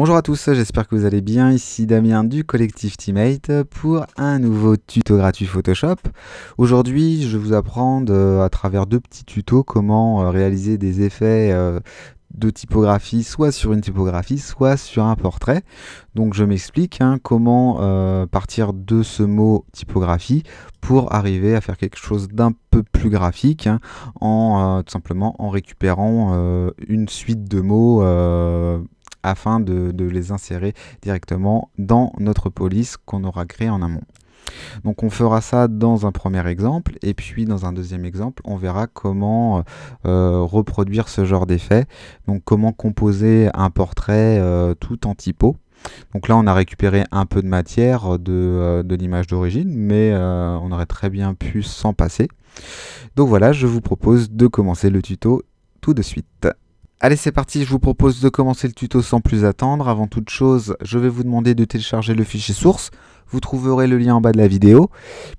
Bonjour à tous, j'espère que vous allez bien. Ici Damien du collectif Teammate pour un nouveau tuto gratuit Photoshop. Aujourd'hui, je vais vous apprendre à travers deux petits tutos comment euh, réaliser des effets euh, de typographie, soit sur une typographie, soit sur un portrait. Donc je m'explique hein, comment euh, partir de ce mot typographie pour arriver à faire quelque chose d'un peu plus graphique, hein, en tout simplement en récupérant une suite de mots afin de, les insérer directement dans notre police qu'on aura créée en amont. Donc on fera ça dans un premier exemple et puis dans un deuxième exemple on verra comment euh, reproduire ce genre d'effet, donc comment composer un portrait euh, tout en typo. Donc là on a récupéré un peu de matière euh, de l'image d'origine mais on aurait très bien pu s'en passer. Donc voilà je vous propose de commencer le tuto tout de suite. Allez, c'est parti, je vous propose de commencer le tuto sans plus attendre. Avant toute chose, je vais vous demander de télécharger le fichier source. Vous trouverez le lien en bas de la vidéo,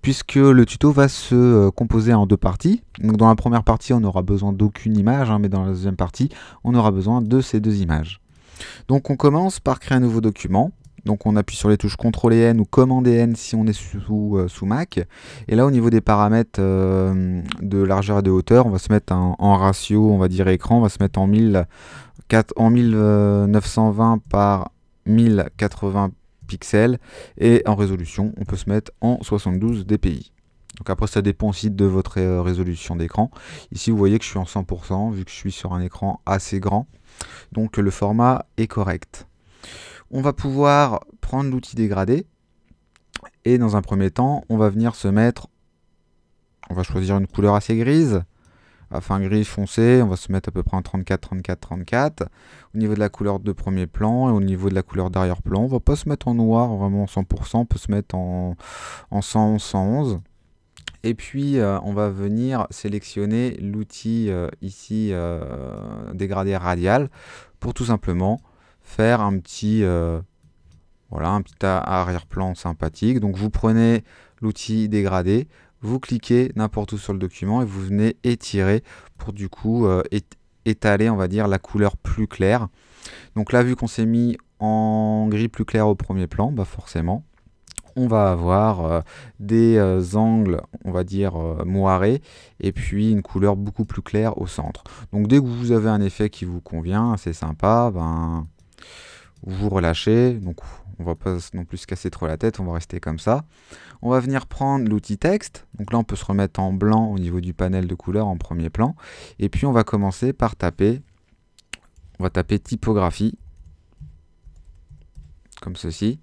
puisque le tuto va se euh, composer en deux parties. dans la première partie, on n'aura besoin d'aucune image, hein, mais dans la deuxième partie, on aura besoin de ces deux images. Donc on commence par créer un nouveau document. Donc on appuie sur les touches CTRL et N ou commande et N si on est sous, euh, sous Mac. Et là au niveau des paramètres euh, de largeur et de hauteur, on va se mettre en, ratio, on va dire écran, on va se mettre en, en 1920 euh, par 1080 pixels et en résolution on peut se mettre en 72 dpi. Donc après ça dépend aussi de votre résolution d'écran. Ici vous voyez que je suis en 100% vu que je suis sur un écran assez grand. Donc le format est correct on va pouvoir prendre l'outil dégradé et dans un premier temps, on va venir se mettre, on va choisir une couleur assez grise, enfin grise foncé, on va se mettre à peu près en 34, 34, 34. Au niveau de la couleur de premier plan et au niveau de la couleur d'arrière-plan, on va pas se mettre en noir vraiment 100%, on peut se mettre en, en 111, 111. Et puis euh, on va venir sélectionner l'outil euh, ici euh, dégradé radial pour tout simplement faire un petit, euh, voilà, un petit arrière-plan sympathique. Donc vous prenez l'outil dégradé, vous cliquez n'importe où sur le document et vous venez étirer pour du coup euh, étaler, on va dire, la couleur plus claire. Donc là, vu qu'on s'est mis en gris plus clair au premier plan, bah forcément, on va avoir euh, des angles, on va dire, moirés, et puis une couleur beaucoup plus claire au centre. Donc dès que vous avez un effet qui vous convient, c'est sympa, ben, vous relâchez, donc on va pas non plus se casser trop la tête, on va rester comme ça. On va venir prendre l'outil texte, donc là on peut se remettre en blanc au niveau du panel de couleurs en premier plan, et puis on va commencer par taper, on va taper typographie, comme ceci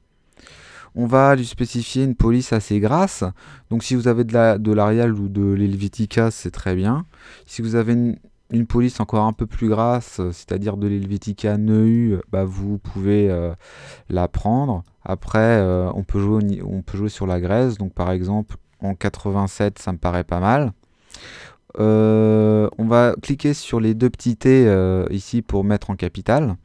on va lui spécifier une police assez grasse. Donc si vous avez de l'Arial la, de ou de l'Helvetica, c'est très bien. Si vous avez une, une police encore un peu plus grasse, euh, c'est-à-dire de l'Helvetica Neu, bah, vous pouvez euh, la prendre. Après, euh, on, peut jouer, on peut jouer sur la graisse. donc par exemple en 87, ça me paraît pas mal. on va cliquer sur les deux petits T ici pour mettre en capital.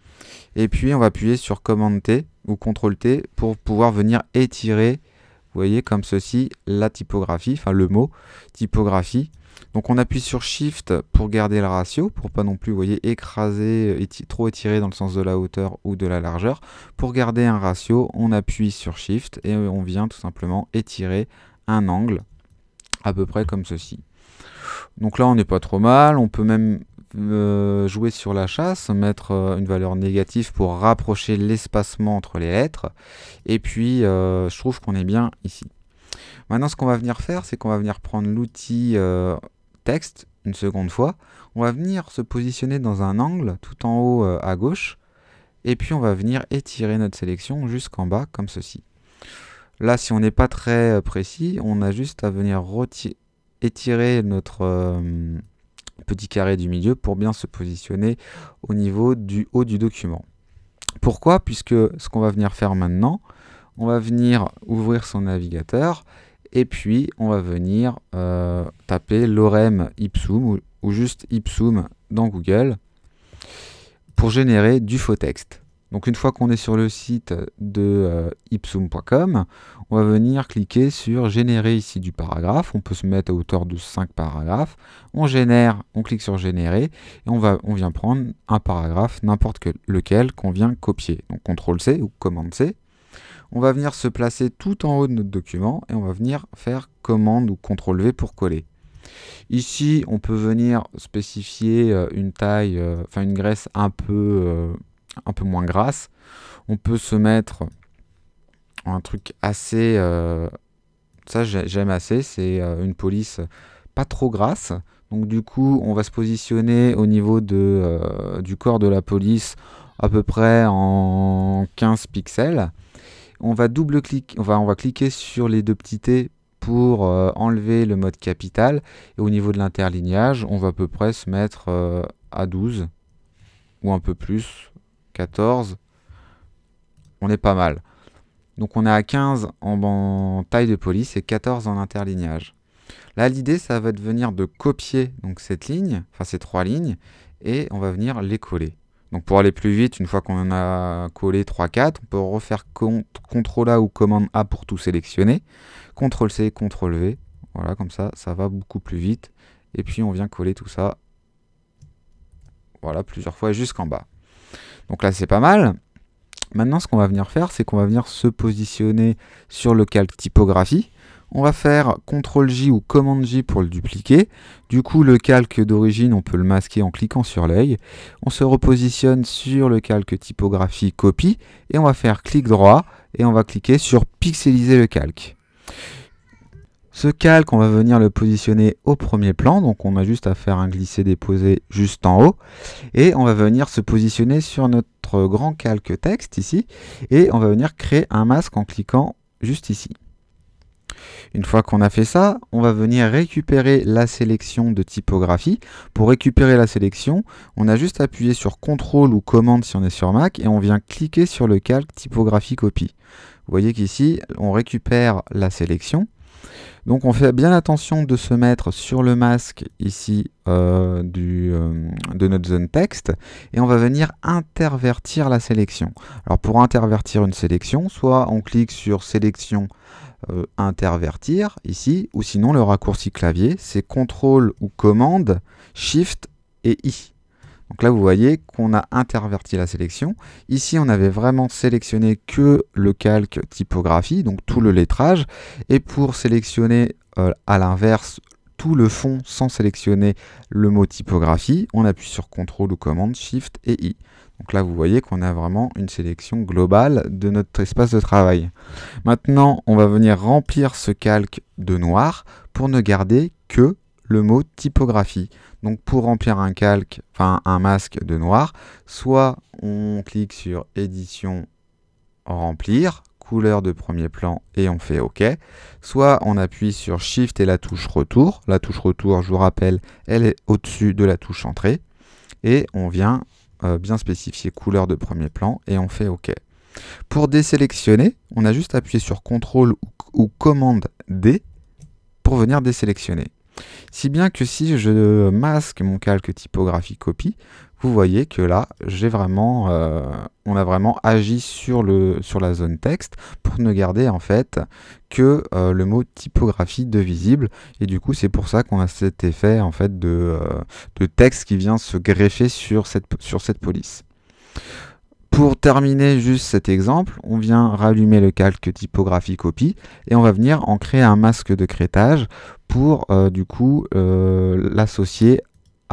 Et puis on va appuyer sur Command T ou Ctrl T pour pouvoir venir étirer, vous voyez comme ceci, la typographie, enfin le mot typographie. Donc on appuie sur Shift pour garder le ratio, pour pas non plus, vous voyez, écraser, trop étirer dans le sens de la hauteur ou de la largeur. Pour garder un ratio, on appuie sur Shift et euh, on vient tout simplement étirer un angle, à peu près comme ceci. Donc là, on n'est pas trop mal, on peut même euh, jouer sur la chasse, mettre euh, une valeur négative pour rapprocher l'espacement entre les lettres. Et puis, je trouve qu'on est bien ici. Maintenant, ce qu'on va venir faire, c'est qu'on va venir prendre l'outil texte une seconde fois, on va venir se positionner dans un angle tout en haut euh, à gauche, et puis on va venir étirer notre sélection jusqu'en bas comme ceci. Là, si on n'est pas très euh, précis, on a juste à venir étirer notre euh, petit carré du milieu pour bien se positionner au niveau du haut du document. Pourquoi Puisque ce qu'on va venir faire maintenant, on va venir ouvrir son navigateur et puis, on va venir euh, taper lorem ipsum ou, juste ipsum dans Google pour générer du faux texte. Donc une fois qu'on est sur le site de euh, ipsum.com, on va venir cliquer sur générer ici du paragraphe. On peut se mettre à hauteur de 5 paragraphes. On génère, on clique sur générer et on, va, on vient prendre un paragraphe, n'importe lequel qu'on vient copier. Donc CTRL C ou commande C on va venir se placer tout en haut de notre document et on va venir faire commande ou CTRL V pour coller. Ici, on peut venir spécifier euh, une taille, euh, enfin une graisse un peu, euh, un peu moins grasse. On peut se mettre un truc assez... ça, j'aime assez, c'est une police pas trop grasse. Donc du coup, on va se positionner au niveau du corps de la police à peu près en 15 pixels. On va double cliquer, on va cliquer sur les deux petits T pour euh, enlever le mode capital. Et au niveau de l'interlignage, on va à peu près se mettre euh, à 12 ou un peu plus, 14. On est pas mal. Donc on est à 15 en, taille de police et 14 en interlignage. Là, l'idée, ça va venir de copier donc cette ligne, enfin ces trois lignes, et on va venir les coller. Donc pour aller plus vite, une fois qu'on en a collé 3-4, on peut refaire CTRL A ou commande A pour tout sélectionner, CTRL C, CTRL V, voilà comme ça, ça va beaucoup plus vite. Et puis on vient coller tout ça, voilà, plusieurs fois jusqu'en bas. Donc là c'est pas mal. Maintenant ce qu'on va venir faire, c'est qu'on va venir se positionner sur le calque typographie. On va faire CTRL-J ou commande j pour le dupliquer. Du coup, le calque d'origine, on peut le masquer en cliquant sur l'œil. On se repositionne sur le calque typographie copie et on va faire clic droit et on va cliquer sur pixeliser le calque. Ce calque, on va venir le positionner au premier plan, donc on a juste à faire un glisser-déposer juste en haut, et on va venir se positionner sur notre grand calque texte ici, et on va venir créer un masque en cliquant juste ici. Une fois qu'on a fait ça, on va venir récupérer la sélection de typographie. Pour récupérer la sélection, on a juste appuyé sur CTRL ou commande si on est sur Mac et on vient cliquer sur le calque typographie copie. Vous voyez qu'ici, on récupère la sélection. Donc on fait bien attention de se mettre sur le masque ici euh, euh, de notre zone texte et on va venir intervertir la sélection. Alors pour intervertir une sélection, soit on clique sur sélection euh, intervertir ici, ou sinon le raccourci clavier, c'est CTRL ou commande, SHIFT et I. Donc là, vous voyez qu'on a interverti la sélection. Ici, on avait vraiment sélectionné que le calque typographie, donc tout le lettrage. Et pour sélectionner euh, à l'inverse tout le fond sans sélectionner le mot typographie, on appuie sur CTRL ou commande, SHIFT et I. Donc là, vous voyez qu'on a vraiment une sélection globale de notre espace de travail. Maintenant, on va venir remplir ce calque de noir pour ne garder que le mot typographie. Donc pour remplir un calque, enfin un masque de noir, soit on clique sur édition remplir, couleur de premier plan et on fait OK. Soit on appuie sur Shift et la touche retour. La touche retour, je vous rappelle, elle est au-dessus de la touche entrée. Et on vient euh, bien spécifié couleur de premier plan et on fait OK. Pour désélectionner, on a juste appuyé sur CTRL ou, CMD commande D pour venir désélectionner. Si bien que si je masque mon calque typographie copie, vous voyez que là, j'ai vraiment, euh, on a vraiment agi sur, le, sur la zone texte pour ne garder en fait que euh, le mot typographie de visible. Et du coup, c'est pour ça qu'on a cet effet en fait euh, de, texte qui vient se greffer sur cette, sur cette police. Pour terminer juste cet exemple, on vient rallumer le calque typographie copie et on va venir en créer un masque de crétage pour du coup l'associer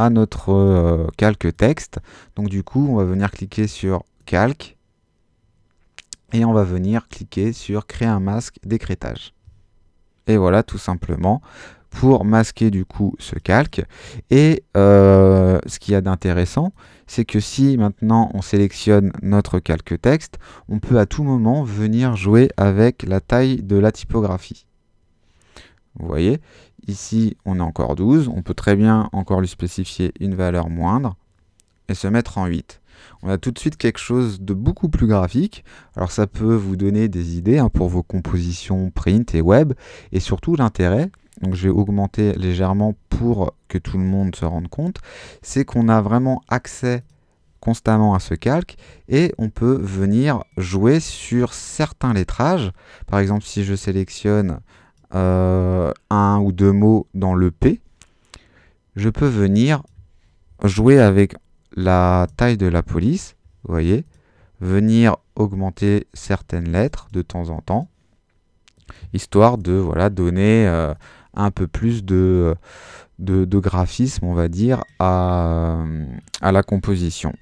notre euh, calque texte. Donc du coup, on va venir cliquer sur calque et on va venir cliquer sur créer un masque d'écrétage. Et voilà tout simplement pour masquer du coup ce calque. Et euh, ce qu'il y a d'intéressant, c'est que si maintenant on sélectionne notre calque texte, on peut à tout moment venir jouer avec la taille de la typographie. Vous voyez Ici, on a encore 12. On peut très bien encore lui spécifier une valeur moindre et se mettre en 8. On a tout de suite quelque chose de beaucoup plus graphique. Alors ça peut vous donner des idées hein, pour vos compositions print et web. Et surtout l'intérêt, donc je vais augmenter légèrement pour que tout le monde se rende compte, c'est qu'on a vraiment accès constamment à ce calque et on peut venir jouer sur certains lettrages. Par exemple, si je sélectionne euh, un ou deux mots dans le P, je peux venir jouer avec la taille de la police, vous voyez, venir augmenter certaines lettres de temps en temps, histoire de voilà, donner euh, un peu plus de, de, graphisme, on va dire, à, euh, à la composition.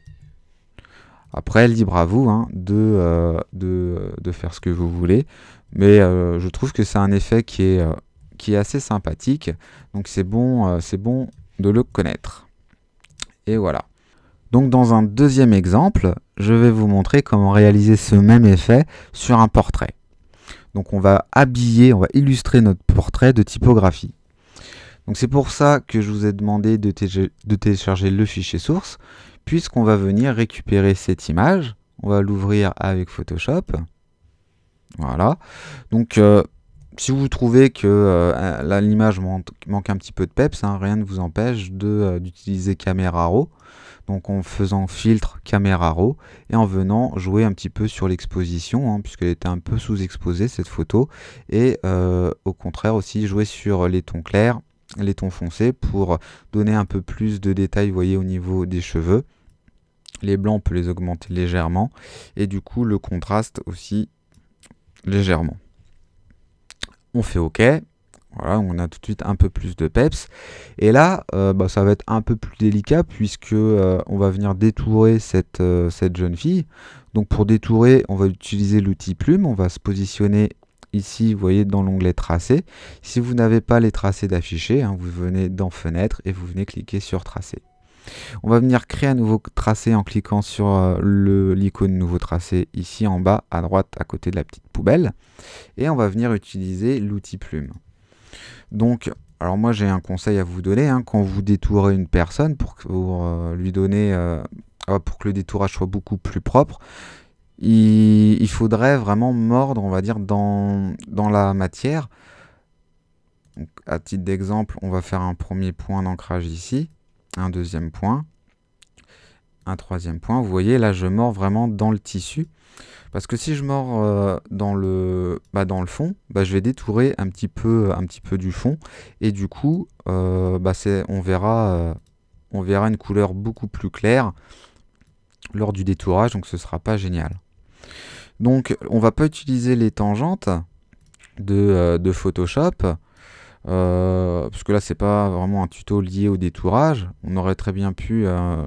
Après, libre à vous hein, de, de, de, faire ce que vous voulez. Mais euh, je trouve que c'est un effet qui est, euh, assez sympathique. Donc c'est bon, euh, bon de le connaître. Et voilà. Donc dans un deuxième exemple, je vais vous montrer comment réaliser ce même effet sur un portrait. Donc on va habiller, on va illustrer notre portrait de typographie. Donc c'est pour ça que je vous ai demandé de télécharger le fichier source, puisqu'on va venir récupérer cette image. On va l'ouvrir avec Photoshop. Voilà. Donc, euh, si vous trouvez que euh, l'image manque, un petit peu de peps, hein, rien ne vous empêche euh, d'utiliser Camera Raw. Donc en faisant filtre Camera Raw et en venant jouer un petit peu sur l'exposition, hein, puisqu'elle était un peu sous-exposée cette photo. Et au contraire aussi jouer sur les tons clairs, les tons foncés pour donner un peu plus de détails, vous voyez, au niveau des cheveux. Les blancs, on peut les augmenter légèrement. Et du coup, le contraste aussi légèrement. On fait OK. Voilà, on a tout de suite un peu plus de peps. Et là, euh, bah, ça va être un peu plus délicat puisque euh, on va venir détourer cette, euh, cette, jeune fille. Donc pour détourer, on va utiliser l'outil plume. On va se positionner ici, vous voyez, dans l'onglet tracé. Si vous n'avez pas les tracés d'affichés, hein, vous venez dans fenêtre et vous venez cliquer sur tracé. On va venir créer un nouveau tracé en cliquant sur euh, l'icône nouveau tracé ici en bas à droite à côté de la petite poubelle. Et on va venir utiliser l'outil plume. Donc alors moi j'ai un conseil à vous donner, hein. quand vous détourez une personne pour, euh, lui donner euh, pour que le détourage soit beaucoup plus propre, il, faudrait vraiment mordre, on va dire, dans, la matière. A à titre d'exemple, on va faire un premier point d'ancrage ici un deuxième point, un troisième point. Vous voyez, là, je mords vraiment dans le tissu. Parce que si je mords euh, dans, le, bah, dans le fond, bah, je vais détourer un petit, peu, un petit peu du fond. Et du coup, euh, bah, on, verra, euh, on verra une couleur beaucoup plus claire lors du détourage. Donc, ce ne sera pas génial. Donc, on ne va pas utiliser les tangentes de Photoshop euh, parce que là c'est pas vraiment un tuto lié au détourage. On aurait très bien pu, euh,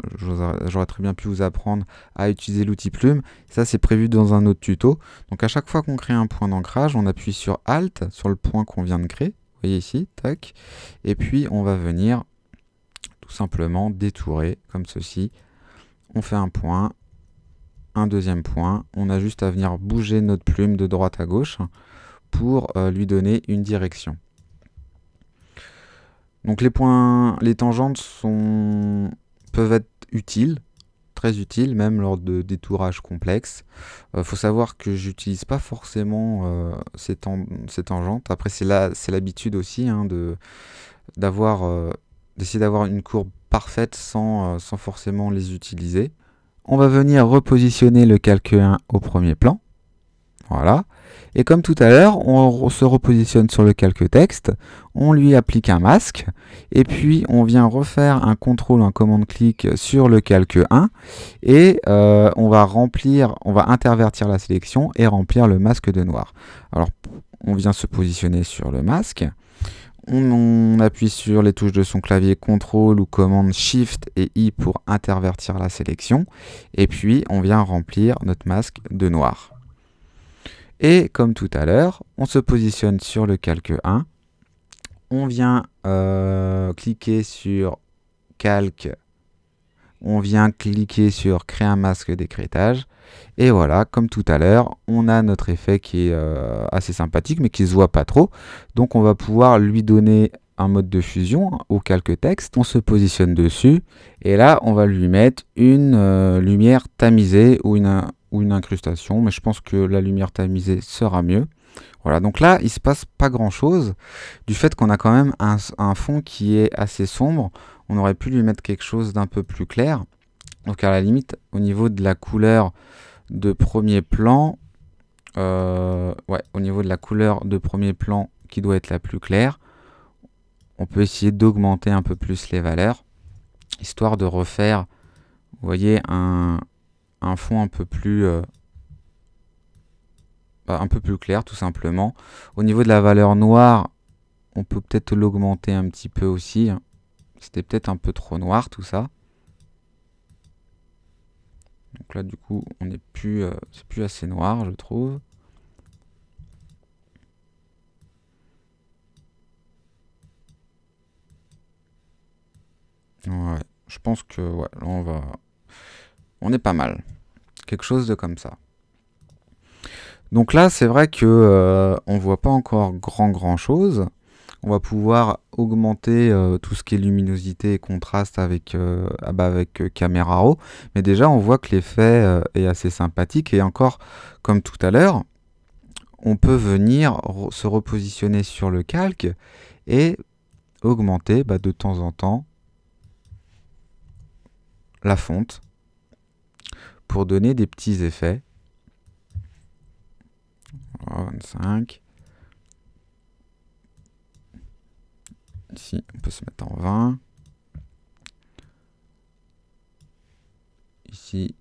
j'aurais très bien pu vous apprendre à utiliser l'outil plume. Ça c'est prévu dans un autre tuto. Donc à chaque fois qu'on crée un point d'ancrage, on appuie sur Alt sur le point qu'on vient de créer. Vous voyez ici, tac. Et puis on va venir tout simplement détourer comme ceci. On fait un point, un deuxième point. On a juste à venir bouger notre plume de droite à gauche pour euh, lui donner une direction. Donc les points, les tangentes sont, peuvent être utiles, très utiles même lors de détourages complexes. Euh, faut savoir que j'utilise pas forcément euh, ces, tangentes. Après c'est l'habitude aussi hein, de d'avoir euh, d'essayer d'avoir une courbe parfaite sans, sans forcément les utiliser. On va venir repositionner le calque 1 au premier plan. Voilà. Et comme tout à l'heure, on se repositionne sur le calque texte, on lui applique un masque, et puis on vient refaire un contrôle un commande-clic sur le calque 1, et euh, on va remplir, on va intervertir la sélection et remplir le masque de noir. Alors, on vient se positionner sur le masque, on, appuie sur les touches de son clavier contrôle ou commande Shift et I pour intervertir la sélection, et puis on vient remplir notre masque de noir. Et comme tout à l'heure, on se positionne sur le calque 1. On vient euh, cliquer sur calque. On vient cliquer sur créer un masque d'écritage ». Et voilà, comme tout à l'heure, on a notre effet qui est euh, assez sympathique, mais qui ne se voit pas trop. Donc on va pouvoir lui donner un mode de fusion au calque texte. On se positionne dessus et là, on va lui mettre une euh, lumière tamisée ou une, ou une incrustation, mais je pense que la lumière tamisée sera mieux. Voilà, donc là, il se passe pas grand-chose du fait qu'on a quand même un, fond qui est assez sombre. On aurait pu lui mettre quelque chose d'un peu plus clair. Donc à la limite, au niveau de la couleur de premier plan, euh, ouais, au niveau de la couleur de premier plan qui doit être la plus claire, on peut essayer d'augmenter un peu plus les valeurs, histoire de refaire, vous voyez, un, un fond un peu plus euh, bah, un peu plus clair tout simplement. Au niveau de la valeur noire, on peut peut-être l'augmenter un petit peu aussi. C'était peut-être un peu trop noir tout ça. Donc là du coup on est plus euh, c'est plus assez noir je trouve. Ouais, je pense que ouais, là on va on est pas mal. Quelque chose de comme ça. Donc là, c'est vrai que euh, on voit pas encore grand grand chose. On va pouvoir augmenter euh, tout ce qui est luminosité et contraste avec, euh, ah bah avec Camera Raw. Mais déjà, on voit que l'effet est assez sympathique. Et encore, comme tout à l'heure, on peut venir se repositionner sur le calque et augmenter bah, de temps en temps la fonte donner des petits effets. 25. Ici, on peut se mettre en 20. Ici,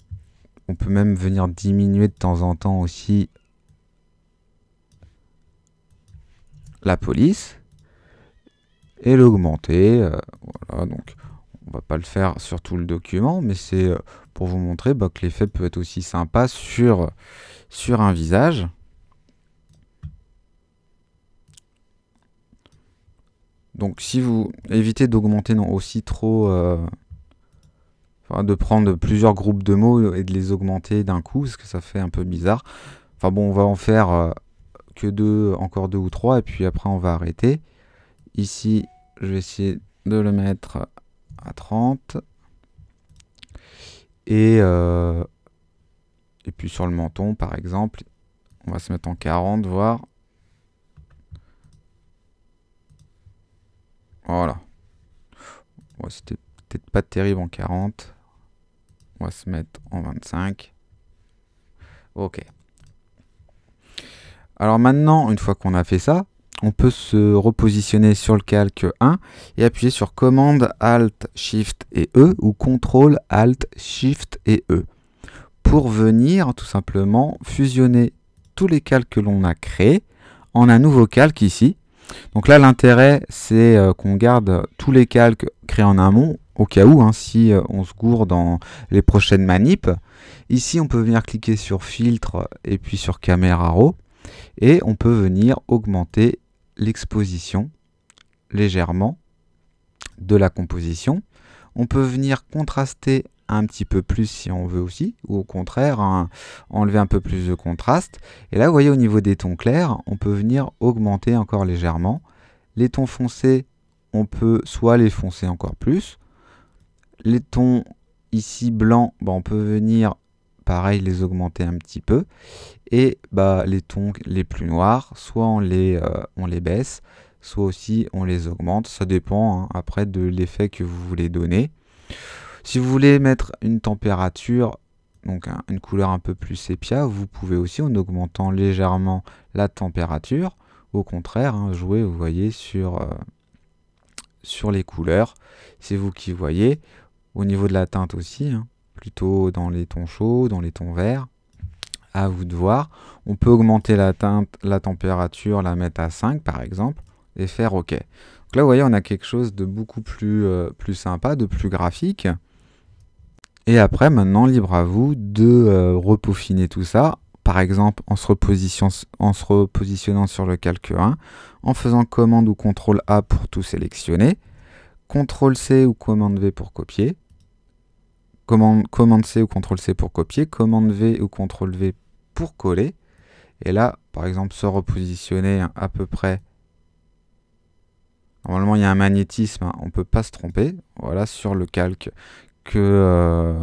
on peut même venir diminuer de temps en temps aussi la police et l'augmenter. Euh, voilà, donc on va pas le faire sur tout le document, mais c'est euh, pour vous montrer bah, que l'effet peut être aussi sympa sur, sur un visage. Donc si vous évitez d'augmenter non aussi trop, euh, de prendre plusieurs groupes de mots et de les augmenter d'un coup, parce que ça fait un peu bizarre. Enfin bon, on va en faire euh, que deux, encore deux ou trois, et puis après on va arrêter. Ici, je vais essayer de le mettre à 30. Et, euh, et puis sur le menton, par exemple, on va se mettre en 40, voir Voilà. C'était peut-être pas terrible en 40. On va se mettre en 25. Ok. Alors maintenant, une fois qu'on a fait ça, on peut se repositionner sur le calque 1 et appuyer sur commande Alt Shift et E ou contrôle Alt Shift et E pour venir tout simplement fusionner tous les calques que l'on a créés en un nouveau calque ici. Donc là l'intérêt c'est euh, qu'on garde tous les calques créés en amont au cas où hein, si euh, on se gourre dans les prochaines manips. Ici on peut venir cliquer sur filtre et puis sur caméra raw et on peut venir augmenter l'exposition légèrement de la composition. On peut venir contraster un petit peu plus si on veut aussi, ou au contraire, hein, enlever un peu plus de contraste. Et là, vous voyez, au niveau des tons clairs, on peut venir augmenter encore légèrement. Les tons foncés, on peut soit les foncer encore plus. Les tons ici blancs, on peut venir pareil les augmenter un petit peu. Et bah, les tons les plus noirs, soit on les, euh, on les baisse, soit aussi on les augmente. Ça dépend hein, après de l'effet que vous voulez donner. Si vous voulez mettre une température, donc une couleur un peu plus sépia, vous pouvez aussi en augmentant légèrement la température. Au contraire, hein, jouer, vous voyez, sur, euh, sur les couleurs. C'est vous qui voyez. Au niveau de la teinte aussi, hein plutôt dans les tons chauds, dans les tons verts. À vous de voir. On peut augmenter la teinte, la température, la mettre à 5 par exemple, et faire OK. Donc là, vous voyez, on a quelque chose de beaucoup plus, euh, plus sympa, de plus graphique. Et après, maintenant, libre à vous de euh, tout ça, par exemple en se, en se repositionnant sur le calque 1, en faisant commande ou contrôle A pour tout sélectionner, contrôle C ou commande V pour copier, commande, C ou contrôle C pour copier, commande V ou contrôle V pour coller. Et là, par exemple, se repositionner à peu près. Normalement, il y a un magnétisme, hein, on ne peut pas se tromper. Voilà, sur le calque que euh,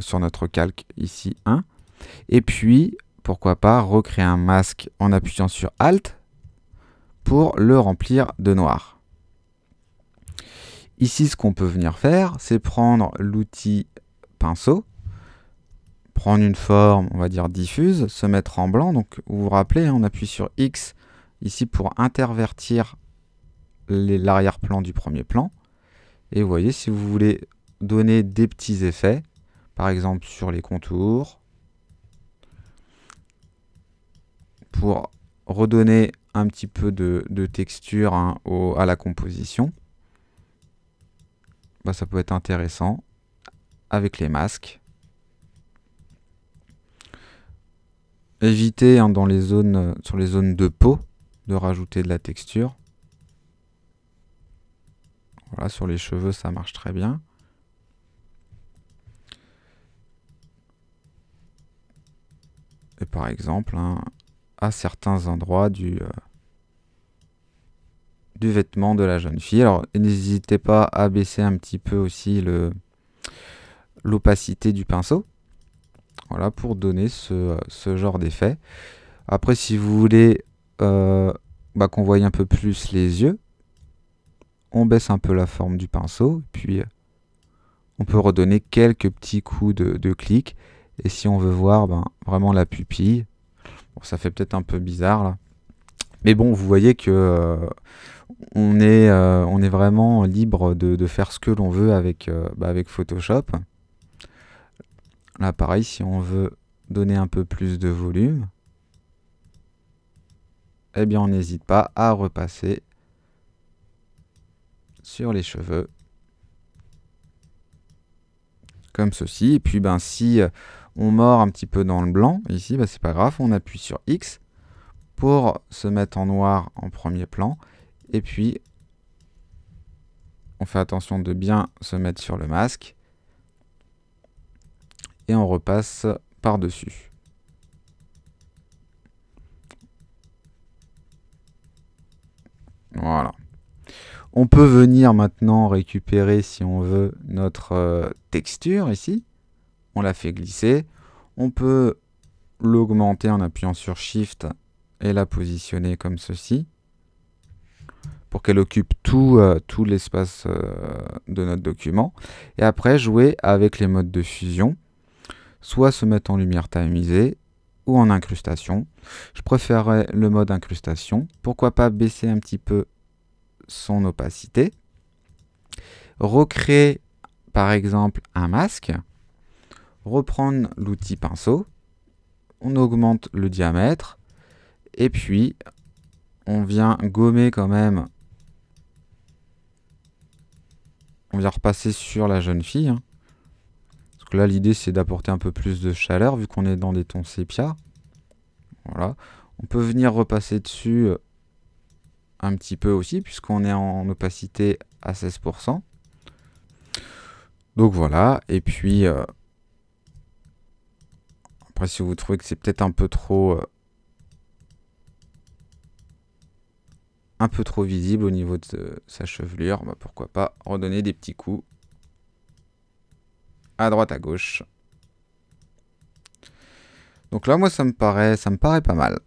sur notre calque ici 1. Et puis, pourquoi pas recréer un masque en appuyant sur Alt pour le remplir de noir. Ici, ce qu'on peut venir faire, c'est prendre l'outil pinceau, prendre une forme, on va dire diffuse, se mettre en blanc. Donc vous vous rappelez, hein, on appuie sur X ici pour intervertir l'arrière-plan du premier plan. Et vous voyez, si vous voulez donner des petits effets, par exemple sur les contours, pour redonner un petit peu de, texture hein, à la composition, bah, ça peut être intéressant avec les masques. Évitez hein, dans les zones, euh, sur les zones de peau de rajouter de la texture. Voilà, sur les cheveux, ça marche très bien. Et par exemple, hein, à certains endroits du, euh, du vêtement de la jeune fille. Alors n'hésitez pas à baisser un petit peu aussi le, l'opacité du pinceau. Voilà, pour donner ce, ce genre d'effet. Après, si vous voulez euh, bah, qu'on voit un peu plus les yeux, on baisse un peu la forme du pinceau, puis euh, on peut redonner quelques petits coups de, clic. Et si on veut voir ben, vraiment la pupille, ça fait peut-être un peu bizarre là. Mais bon, vous voyez que euh, on, est, on est vraiment libre de, faire ce que l'on veut avec, bah, avec Photoshop. Là, pareil, si on veut donner un peu plus de volume, eh bien, on n'hésite pas à repasser sur les cheveux comme ceci. Et puis, ben, si euh, on mord un petit peu dans le blanc, ici, ce ben, c'est pas grave, on appuie sur X pour se mettre en noir en premier plan. Et puis, on fait attention de bien se mettre sur le masque on repasse par-dessus. Voilà. On peut venir maintenant récupérer, si on veut, notre euh, texture ici. On la fait glisser. On peut l'augmenter en appuyant sur Shift et la positionner comme ceci pour qu'elle occupe tout, euh, tout l'espace euh, de notre document. Et après, jouer avec les modes de fusion soit se mettre en lumière tamisée ou en incrustation. Je préférerais le mode incrustation. Pourquoi pas baisser un petit peu son opacité. Recréer par exemple un masque. Reprendre l'outil pinceau. On augmente le diamètre. Et puis on vient gommer quand même. On vient repasser sur la jeune fille. Hein là, l'idée, c'est d'apporter un peu plus de chaleur, vu qu'on est dans des tons sépia. Voilà. On peut venir repasser dessus euh, un petit peu aussi, puisqu'on est en opacité à 16%. Donc voilà, et puis... Euh, après, si vous trouvez que c'est peut-être un peu trop... Euh, un peu trop visible au niveau de sa chevelure, bah, pourquoi pas redonner des petits coups droite à gauche. Donc là, moi, ça me paraît, ça me paraît pas mal.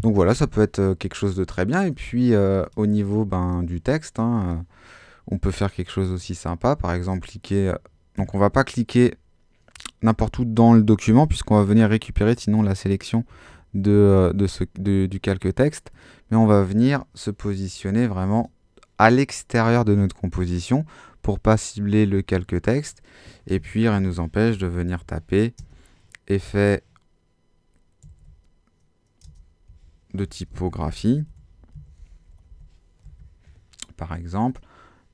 Donc voilà, ça peut être euh, quelque chose de très bien. Et puis, euh, au niveau ben, du texte, hein, euh, on peut faire quelque chose aussi sympa. Par exemple, cliquer... Donc on va pas cliquer n'importe où dans le document, puisqu'on va venir récupérer sinon la sélection de, de ce, de, du calque texte. Mais on va venir se positionner vraiment à l'extérieur de notre composition pour pas cibler le calque texte. Et puis rien nous empêche de venir taper effet de typographie par exemple.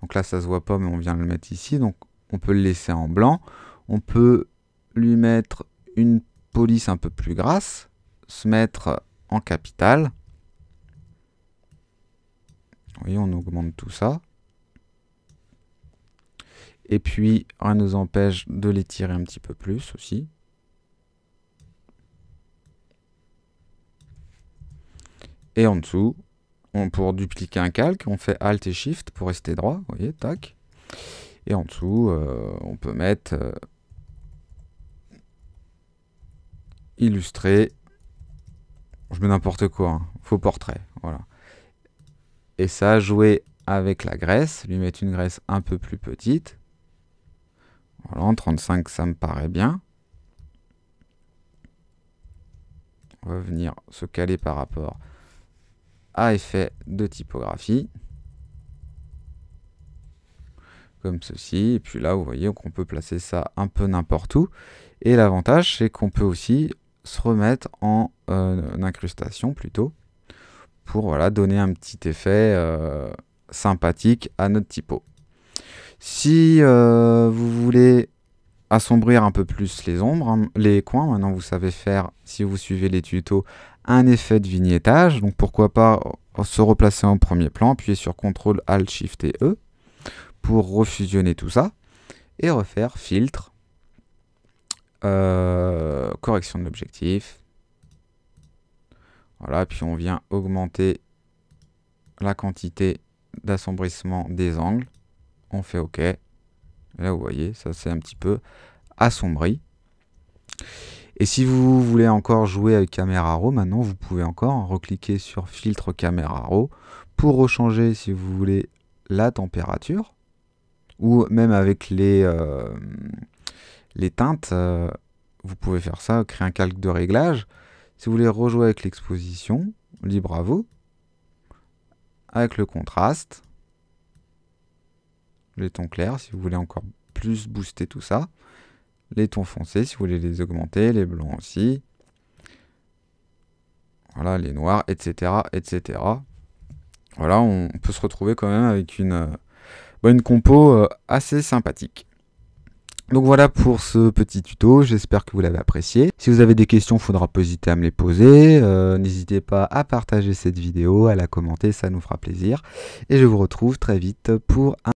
Donc là ça se voit pas mais on vient le mettre ici donc on peut le laisser en blanc. On peut lui mettre une police un peu plus grasse, se mettre en capitale. Oui, on augmente tout ça. Et puis, rien ne nous empêche de l'étirer un petit peu plus aussi. Et en dessous, pour dupliquer un calque, on fait Alt et Shift pour rester droit. Vous voyez, tac. Et en dessous, euh, on peut mettre euh, illustrer. Je mets n'importe quoi, hein, faux portrait, voilà. Et ça, jouer avec la graisse, lui mettre une graisse un peu plus petite. Voilà, en 35, ça me paraît bien. On va venir se caler par rapport à effet de typographie. Comme ceci. Et puis là, vous voyez qu'on peut placer ça un peu n'importe où. Et l'avantage, c'est qu'on peut aussi se remettre en euh, incrustation plutôt pour voilà, donner un petit effet euh, sympathique à notre typo. Si euh, vous voulez assombrir un peu plus les ombres, hein, les coins, maintenant vous savez faire, si vous suivez les tutos, un effet de vignettage. Donc pourquoi pas euh, se replacer en premier plan, appuyer sur CTRL, ALT, SHIFT et E pour refusionner tout ça et refaire filtre, euh, correction de l'objectif. Voilà, puis on vient augmenter la quantité d'assombrissement des angles on fait OK. Là, vous voyez, ça c'est un petit peu assombri. Et si vous voulez encore jouer avec Camera Raw, maintenant vous pouvez encore recliquer sur Filtre Camera Raw pour rechanger, si vous voulez, la température ou même avec les, euh, les teintes. Euh, vous pouvez faire ça, créer un calque de réglage. Si vous voulez rejouer avec l'exposition, libre à vous. Avec le contraste, les tons clairs si vous voulez encore plus booster tout ça, les tons foncés si vous voulez les augmenter, les blancs aussi, voilà, les noirs, etc., etc. Voilà, on peut se retrouver quand même avec une, euh, bah, une compo euh, assez sympathique. Donc voilà pour ce petit tuto, j'espère que vous l'avez apprécié. Si vous avez des questions, il faudra pas hésiter à me les poser. Euh, n'hésitez pas à partager cette vidéo, à la commenter, ça nous fera plaisir. Et je vous retrouve très vite pour un...